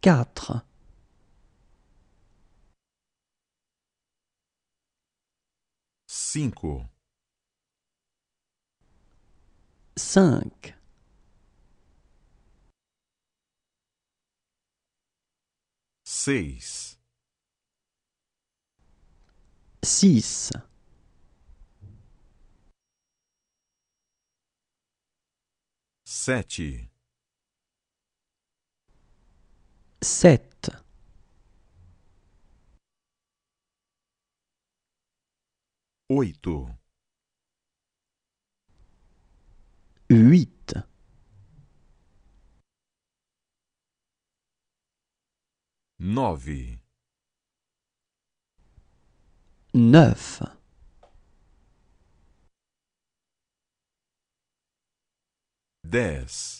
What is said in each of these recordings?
quatre Cinq. cinq, seis, six, Sept. 7 8 8 9 9 10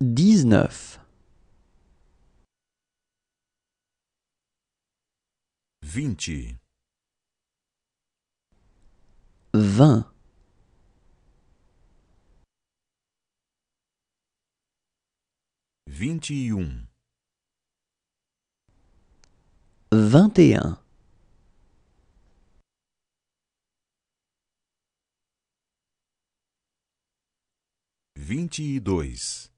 19 20 20 21 21 22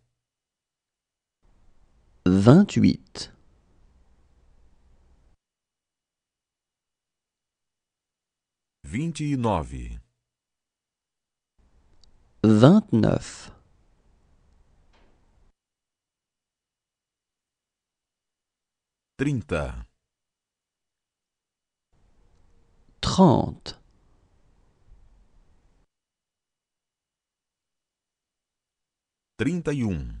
e oito Vinte e nove. e nove Trinta. trinta Trinta e um.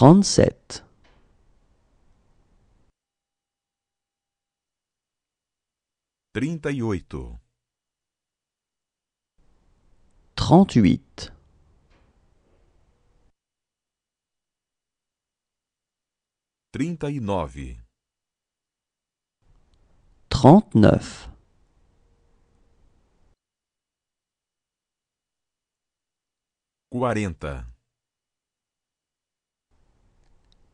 e sept Trinta e oito. e huit Trinta e nove. Quarenta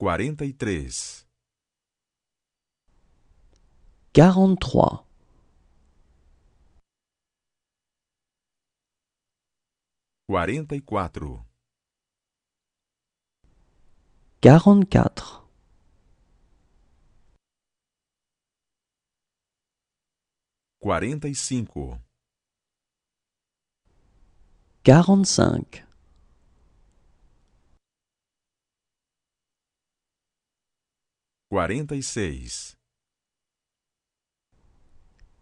43 43 44 44 45 45 46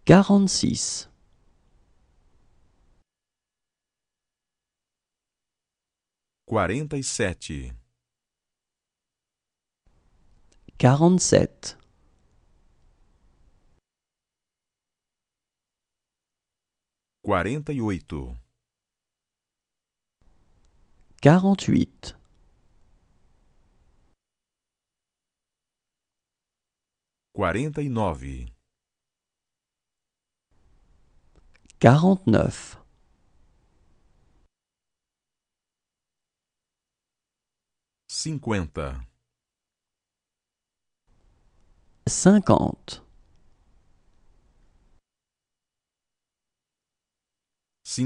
46 47 47 48 48 49 49 50 50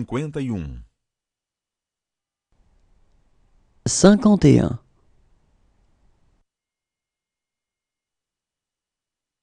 51 51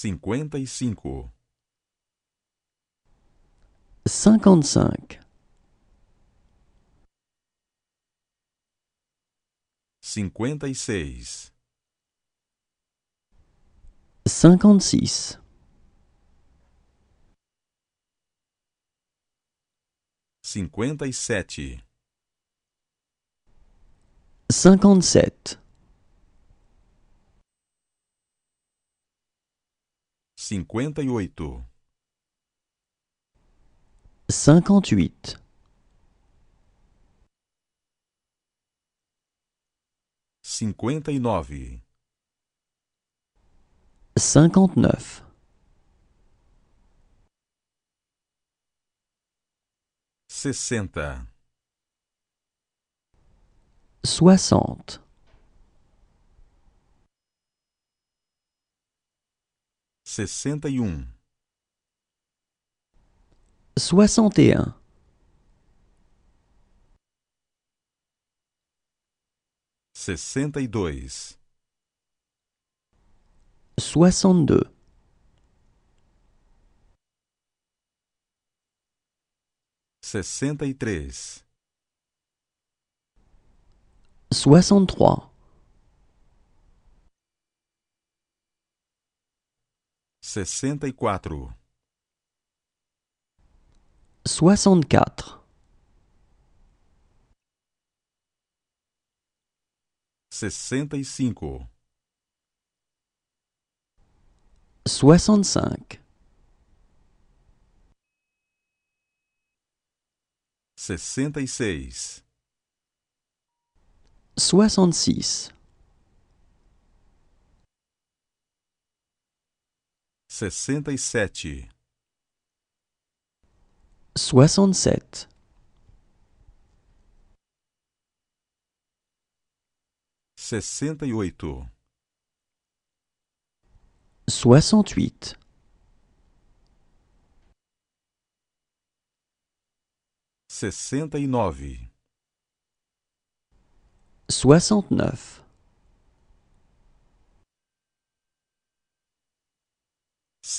55 55 56 56 57 57 58 58 59 59 60 60 61 61 62 62 63 63 64 64 65 65 66 66 67 67 sessenta e oito, soixante-huit, sessenta e nove, soixante nove.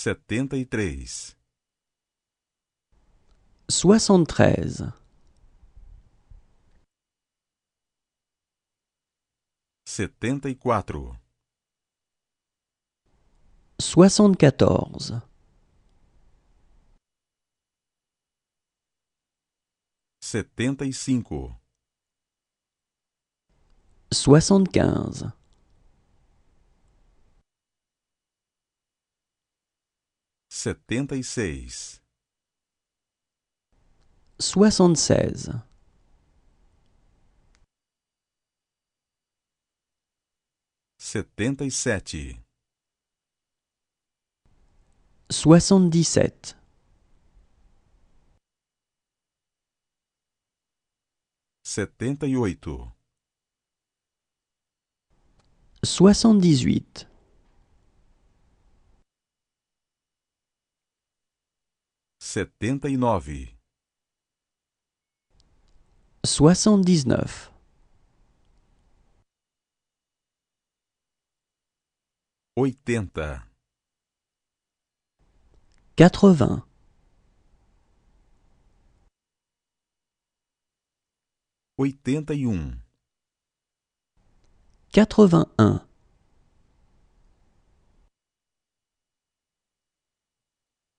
73 73 74 74 75 75 76 76 77 77 78 78 79 79 80 80 81 81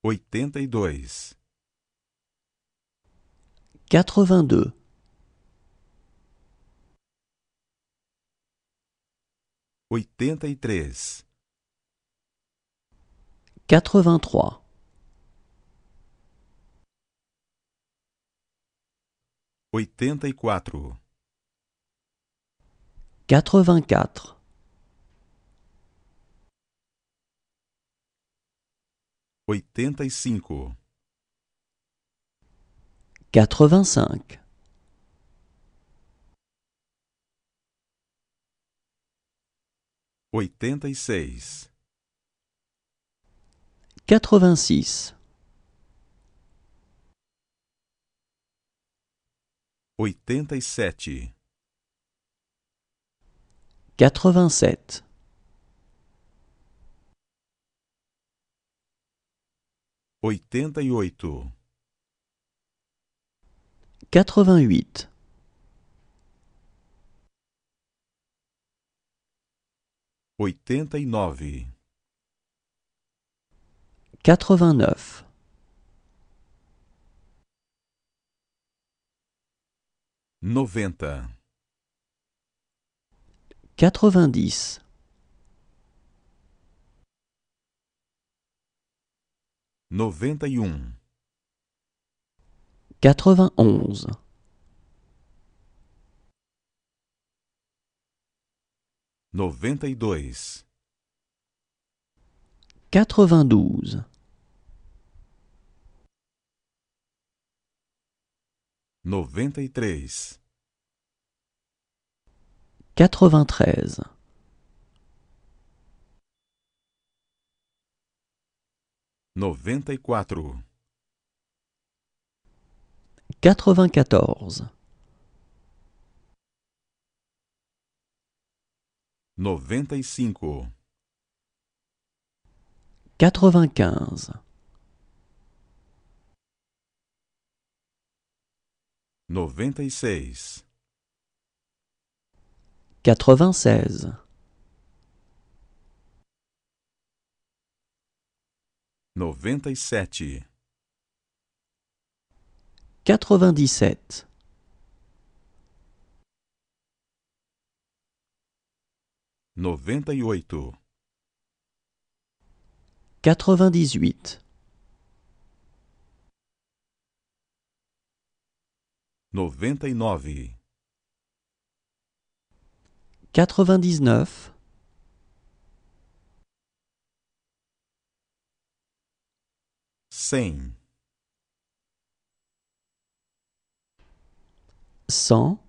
82 82 83 83 84 84 85 85 86 86 87 87 88 88 89 89 90 90 91 91 92 92 93 93 94 94 95 95 96 96 97 97 98 98 99 99 Same. Cent